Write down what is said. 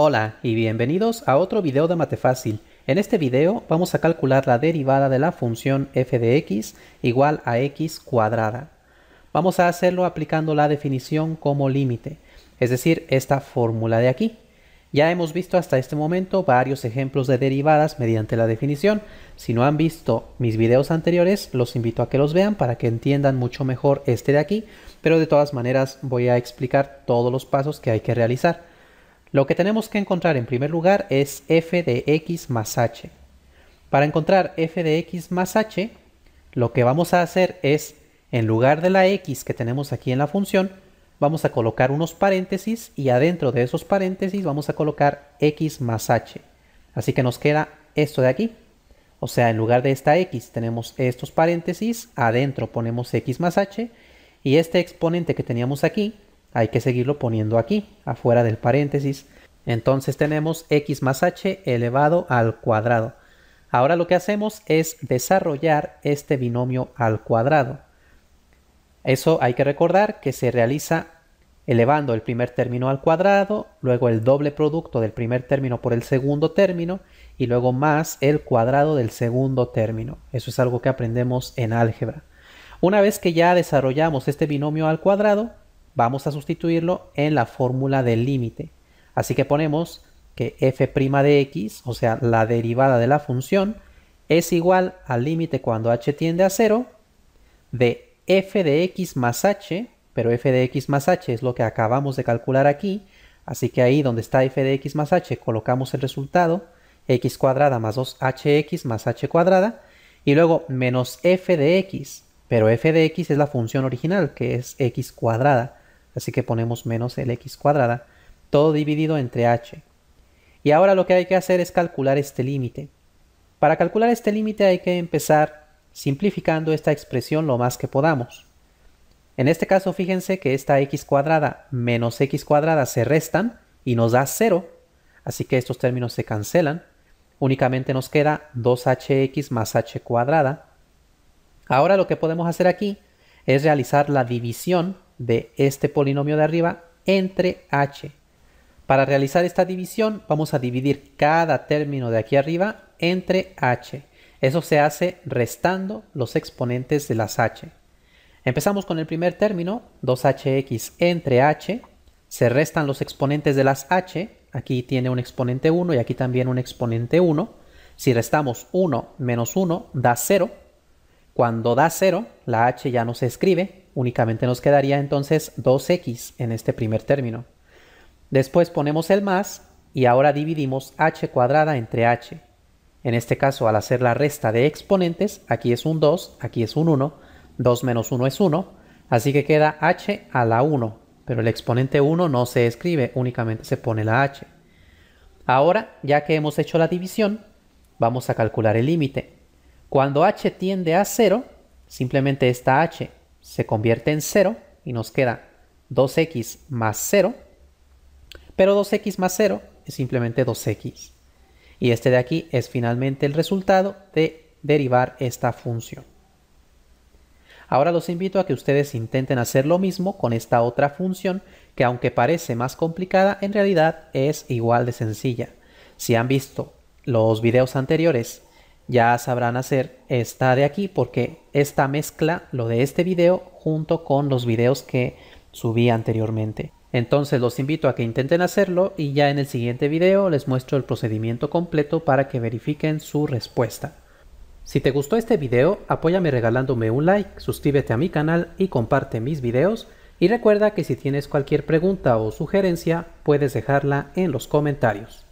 Hola y bienvenidos a otro video de Matefácil. En este video vamos a calcular la derivada de la función f de x igual a x cuadrada. Vamos a hacerlo aplicando la definición como límite, es decir, esta fórmula de aquí. Ya hemos visto hasta este momento varios ejemplos de derivadas mediante la definición. Si no han visto mis videos anteriores, los invito a que los vean para que entiendan mucho mejor este de aquí, pero de todas maneras voy a explicar todos los pasos que hay que realizar. Lo que tenemos que encontrar en primer lugar es f de x más h. Para encontrar f de x más h, lo que vamos a hacer es, en lugar de la x que tenemos aquí en la función, vamos a colocar unos paréntesis y adentro de esos paréntesis vamos a colocar x más h. Así que nos queda esto de aquí. O sea, en lugar de esta x tenemos estos paréntesis, adentro ponemos x más h, y este exponente que teníamos aquí hay que seguirlo poniendo aquí, afuera del paréntesis. Entonces tenemos x más h elevado al cuadrado. Ahora lo que hacemos es desarrollar este binomio al cuadrado. Eso hay que recordar que se realiza elevando el primer término al cuadrado, luego el doble producto del primer término por el segundo término y luego más el cuadrado del segundo término. Eso es algo que aprendemos en álgebra. Una vez que ya desarrollamos este binomio al cuadrado, vamos a sustituirlo en la fórmula del límite. Así que ponemos que f' de x, o sea, la derivada de la función, es igual al límite cuando h tiende a 0 de f de x más h, pero f de x más h es lo que acabamos de calcular aquí, así que ahí donde está f de x más h colocamos el resultado, x cuadrada más 2hx más h cuadrada, y luego menos f de x, pero f de x es la función original, que es x cuadrada. Así que ponemos menos el x cuadrada, todo dividido entre h. Y ahora lo que hay que hacer es calcular este límite. Para calcular este límite hay que empezar simplificando esta expresión lo más que podamos. En este caso fíjense que esta x cuadrada menos x cuadrada se restan y nos da 0, así que estos términos se cancelan. Únicamente nos queda 2hx más h cuadrada. Ahora lo que podemos hacer aquí es realizar la división de este polinomio de arriba entre h. Para realizar esta división vamos a dividir cada término de aquí arriba entre h. Eso se hace restando los exponentes de las h. Empezamos con el primer término, 2hx entre h. Se restan los exponentes de las h. Aquí tiene un exponente 1 y aquí también un exponente 1. Si restamos 1 menos 1 da 0 cuando da 0, la h ya no se escribe, únicamente nos quedaría entonces 2x en este primer término. Después ponemos el más y ahora dividimos h cuadrada entre h. En este caso, al hacer la resta de exponentes, aquí es un 2, aquí es un 1, 2 menos 1 es 1, así que queda h a la 1, pero el exponente 1 no se escribe, únicamente se pone la h. Ahora, ya que hemos hecho la división, vamos a calcular el límite. Cuando h tiende a 0, simplemente esta h se convierte en 0 y nos queda 2x más 0. Pero 2x más 0 es simplemente 2x. Y este de aquí es finalmente el resultado de derivar esta función. Ahora los invito a que ustedes intenten hacer lo mismo con esta otra función que aunque parece más complicada, en realidad es igual de sencilla. Si han visto los videos anteriores ya sabrán hacer esta de aquí porque esta mezcla lo de este video junto con los videos que subí anteriormente. Entonces los invito a que intenten hacerlo y ya en el siguiente video les muestro el procedimiento completo para que verifiquen su respuesta. Si te gustó este video, apóyame regalándome un like, suscríbete a mi canal y comparte mis videos y recuerda que si tienes cualquier pregunta o sugerencia puedes dejarla en los comentarios.